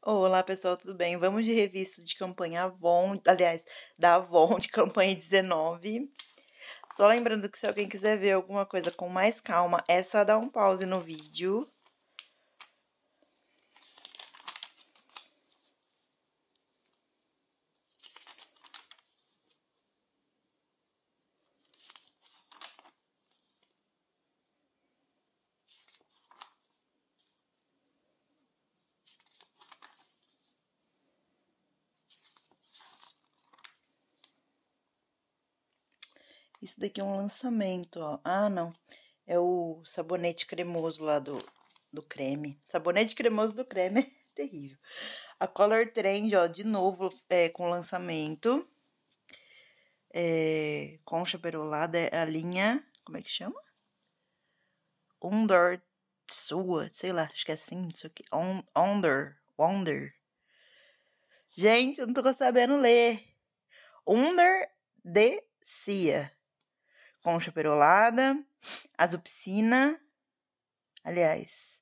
Olá pessoal, tudo bem? Vamos de revista de campanha Avon, aliás, da Avon de campanha 19. Só lembrando que se alguém quiser ver alguma coisa com mais calma, é só dar um pause no vídeo Isso daqui é um lançamento, ó. Ah, não. É o sabonete cremoso lá do, do creme. Sabonete cremoso do creme é terrível. A Color Trend, ó, de novo é, com lançamento. É, concha perolada é a linha... Como é que chama? Under sua, sei lá, acho que é assim, isso aqui. under, wonder. Gente, eu não tô sabendo ler. Under de Cia concha perolada, azupicina, aliás,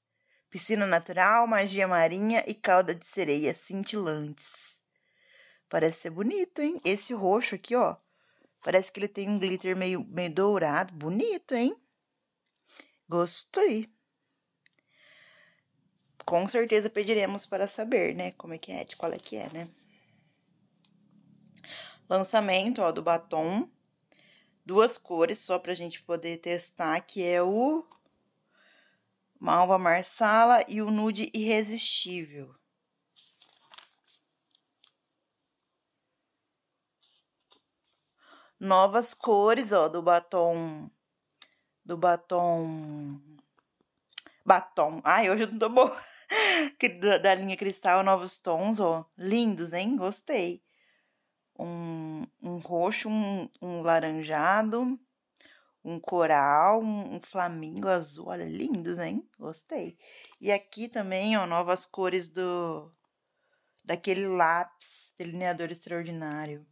piscina natural, magia marinha e cauda de sereia cintilantes. Parece ser bonito, hein? Esse roxo aqui, ó, parece que ele tem um glitter meio, meio dourado, bonito, hein? Gostei. Com certeza pediremos para saber, né, como é que é, de qual é que é, né? Lançamento, ó, do batom duas cores, só para a gente poder testar, que é o Malva Marsala e o Nude Irresistível. Novas cores, ó, do batom... Do batom... Batom. Ai, hoje eu não tô boa. da linha Cristal, novos tons, ó. Lindos, hein? Gostei um, um roxo, um, um laranjado, um coral, um, um flamingo azul. Olha, lindos, hein? Gostei. E aqui também, ó, novas cores do daquele lápis delineador extraordinário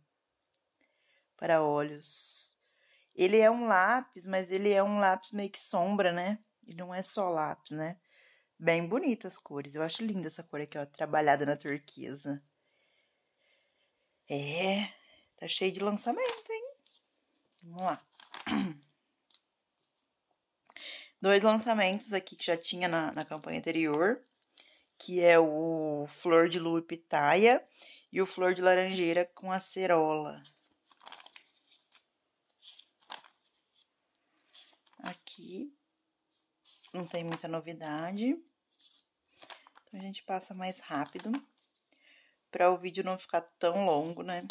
para olhos. Ele é um lápis, mas ele é um lápis meio que sombra, né? Ele não é só lápis, né? Bem bonitas as cores. Eu acho linda essa cor aqui, ó, trabalhada na turquesa. É, tá cheio de lançamento, hein? Vamos lá. Dois lançamentos aqui que já tinha na, na campanha anterior, que é o Flor de Lua e Pitaia e o Flor de Laranjeira com acerola. Aqui não tem muita novidade, então a gente passa mais rápido para o vídeo não ficar tão longo, né?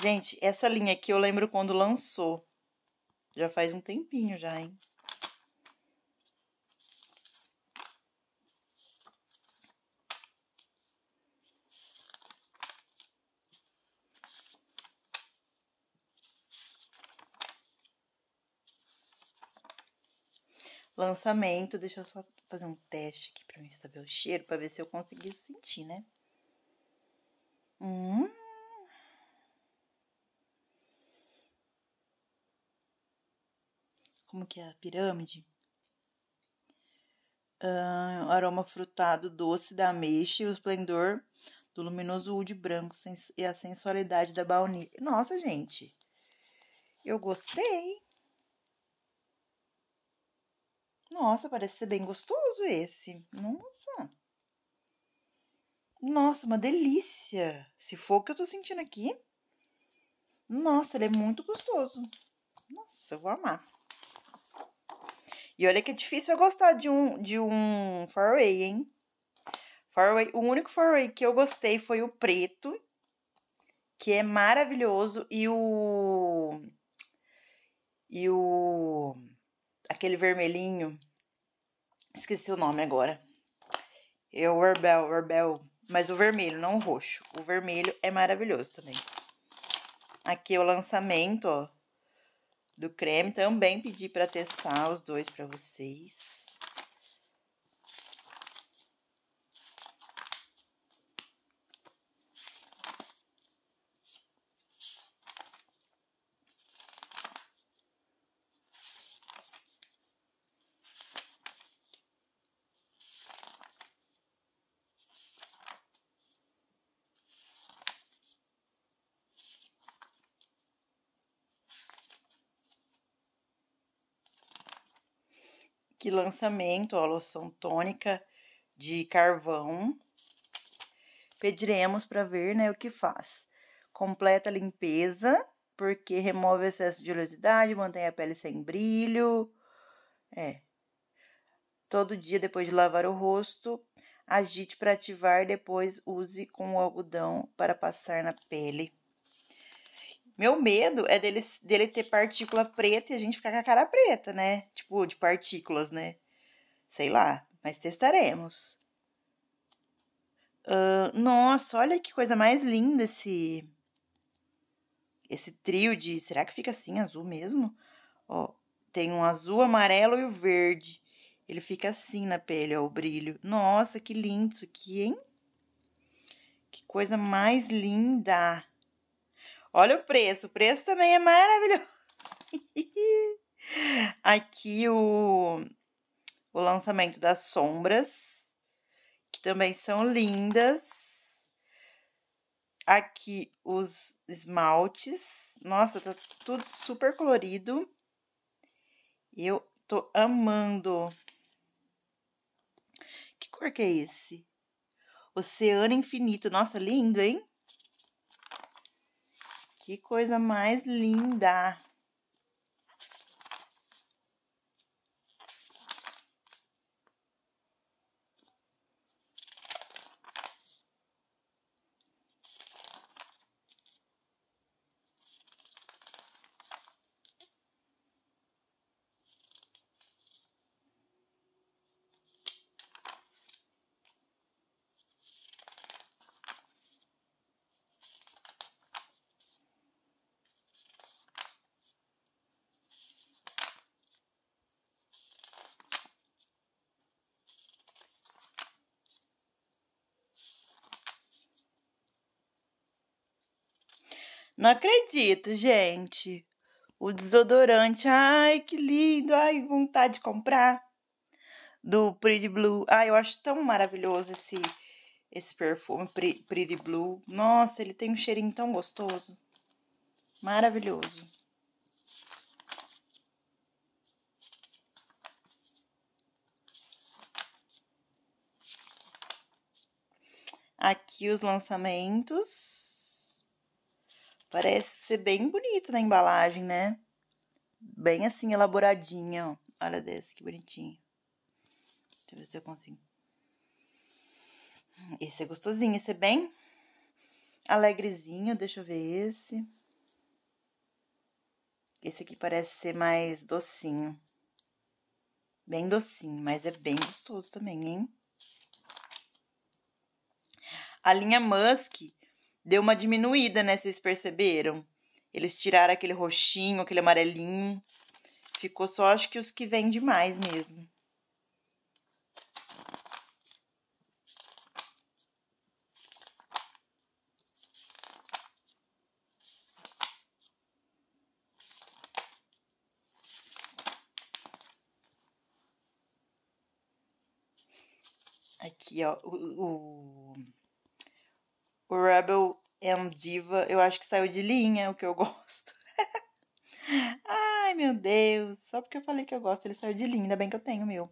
Gente, essa linha aqui eu lembro quando lançou. Já faz um tempinho já, hein? lançamento. Deixa eu só fazer um teste aqui pra mim saber o cheiro, pra ver se eu consegui sentir, né? Hum. Como que é a pirâmide? Ah, aroma frutado doce da ameixa e o esplendor do luminoso wood branco e a sensualidade da baunilha. Nossa, gente! Eu gostei! Nossa, parece ser bem gostoso esse. Nossa. Nossa, uma delícia. Se for o que eu tô sentindo aqui. Nossa, ele é muito gostoso. Nossa, eu vou amar. E olha que é difícil eu gostar de um, de um faraway, hein? Faraway, o único faraway que eu gostei foi o preto, que é maravilhoso, e o... E o aquele vermelhinho. Esqueci o nome agora. É o Orbel, Orbel. Mas o vermelho, não o roxo. O vermelho é maravilhoso também. Aqui é o lançamento, ó, do creme. Também pedi para testar os dois para vocês. lançamento, a loção tônica de carvão. Pediremos para ver né, o que faz. Completa a limpeza, porque remove excesso de oleosidade, mantém a pele sem brilho. É. Todo dia, depois de lavar o rosto, agite para ativar, depois use com o algodão para passar na pele. Meu medo é dele, dele ter partícula preta e a gente ficar com a cara preta, né? Tipo, de partículas, né? Sei lá, mas testaremos. Uh, nossa, olha que coisa mais linda esse. Esse trio de. Será que fica assim, azul mesmo? Ó, tem um azul, amarelo e o verde. Ele fica assim na pele, ó, o brilho. Nossa, que lindo isso aqui, hein? Que coisa mais linda! Olha o preço, o preço também é maravilhoso. Aqui o, o lançamento das sombras, que também são lindas. Aqui os esmaltes. Nossa, tá tudo super colorido. Eu tô amando. Que cor que é esse? Oceano Infinito. Nossa, lindo, hein? Que coisa mais linda! Não acredito, gente. O desodorante, ai, que lindo, ai, vontade de comprar. Do Pretty Blue. Ai, eu acho tão maravilhoso esse, esse perfume Pretty Blue. Nossa, ele tem um cheirinho tão gostoso. Maravilhoso. Aqui os lançamentos. Parece ser bem bonito na embalagem, né? Bem assim, elaboradinha, ó. Olha desse, que bonitinho. Deixa eu ver se eu consigo. Esse é gostosinho, esse é bem alegrezinho. Deixa eu ver esse. Esse aqui parece ser mais docinho. Bem docinho, mas é bem gostoso também, hein? A linha Musk deu uma diminuída, né? Vocês perceberam? Eles tiraram aquele roxinho, aquele amarelinho. Ficou só, acho que os que vêm demais mesmo. Aqui, ó, o, o, o Rebel é diva, eu acho que saiu de linha, o que eu gosto. Ai, meu Deus, só porque eu falei que eu gosto, ele saiu de linha, ainda bem que eu tenho meu.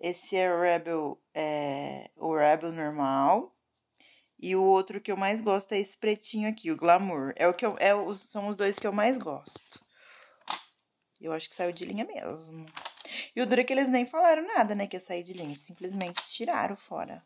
Esse é o Rebel, é, o Rebel normal. E o outro que eu mais gosto é esse pretinho aqui, o Glamour. É o que eu, é, são os dois que eu mais gosto. Eu acho que saiu de linha mesmo. E o duro é que eles nem falaram nada, né, que ia sair de linha. Simplesmente tiraram fora.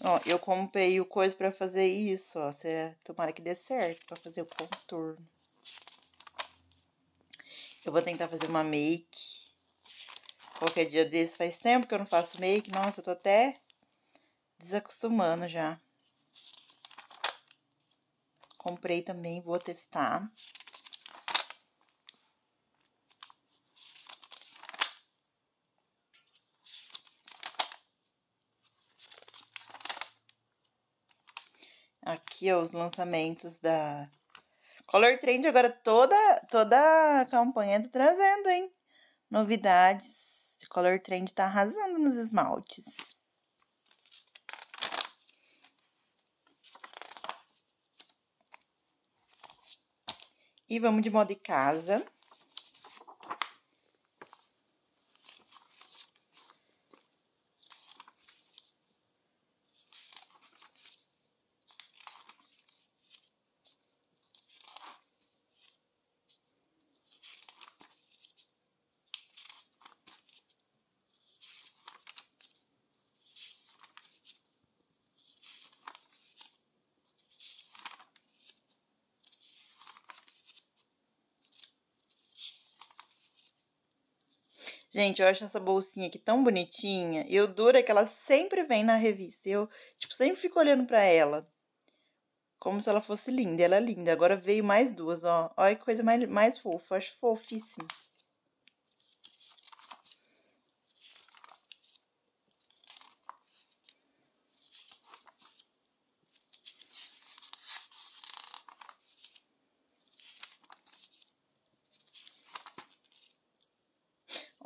Ó, eu comprei o coisa pra fazer isso, ó. Será? Tomara que dê certo pra fazer o contorno. Eu vou tentar fazer uma make. Qualquer dia desse. Faz tempo que eu não faço make. Nossa, eu tô até desacostumando já. Comprei também, vou testar. Aqui, ó, os lançamentos da Color Trend. Agora toda, toda a campanha tá trazendo, hein? Novidades. Color Trend tá arrasando nos esmaltes. E vamos de moda de casa. Gente, eu acho essa bolsinha aqui tão bonitinha. E o dura é que ela sempre vem na revista. Eu, tipo, sempre fico olhando para ela. Como se ela fosse linda. Ela é linda. Agora veio mais duas, ó. Olha que coisa mais, mais fofa. Eu acho fofíssimo.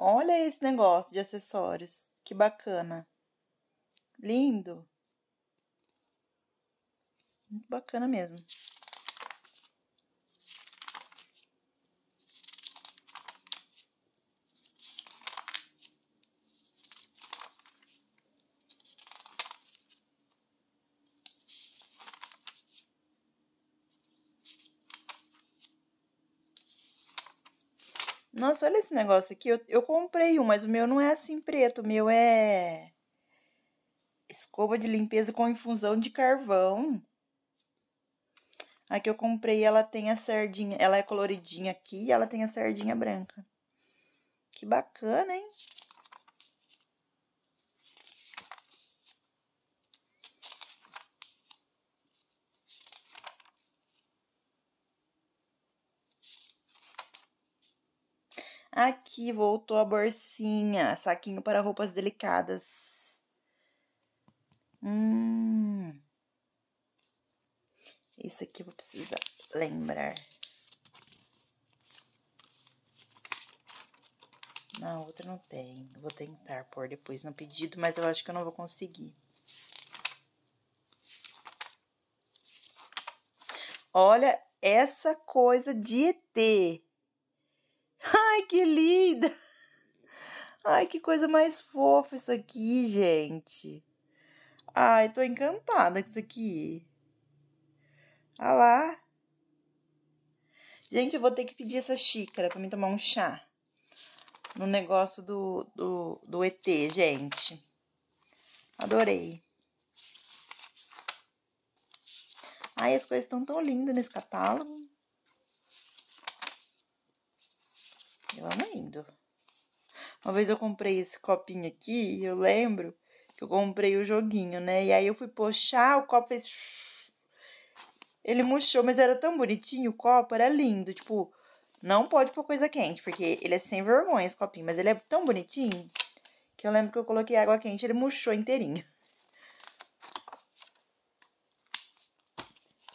Olha esse negócio de acessórios. Que bacana. Lindo. Muito bacana mesmo. Nossa, olha esse negócio aqui. Eu, eu comprei um, mas o meu não é assim preto. O meu é escova de limpeza com infusão de carvão. A que eu comprei, ela tem a sardinha, ela é coloridinha aqui e ela tem a sardinha branca. Que bacana, hein? Aqui voltou a bolsinha, saquinho para roupas delicadas. Hum. Isso aqui eu vou precisar lembrar. Na outra não tem. Vou tentar pôr depois no pedido, mas eu acho que eu não vou conseguir. Olha essa coisa de ET. Ai, que linda! Ai, que coisa mais fofa isso aqui, gente. Ai, tô encantada com isso aqui. Olha lá. Gente, eu vou ter que pedir essa xícara pra mim tomar um chá. No negócio do, do, do ET, gente. Adorei. Ai, as coisas estão tão lindas nesse catálogo. E vamos indo. Uma vez eu comprei esse copinho aqui, eu lembro que eu comprei o joguinho, né? E aí eu fui puxar, o copo fez... Ele murchou, mas era tão bonitinho o copo, era lindo. Tipo, não pode pôr coisa quente, porque ele é sem vergonha esse copinho. Mas ele é tão bonitinho que eu lembro que eu coloquei água quente ele murchou inteirinho.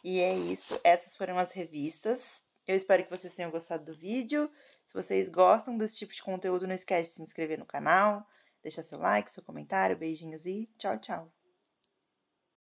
E é isso. Essas foram as revistas. Eu espero que vocês tenham gostado do vídeo. Se vocês gostam desse tipo de conteúdo, não esquece de se inscrever no canal, deixar seu like, seu comentário, beijinhos e tchau, tchau!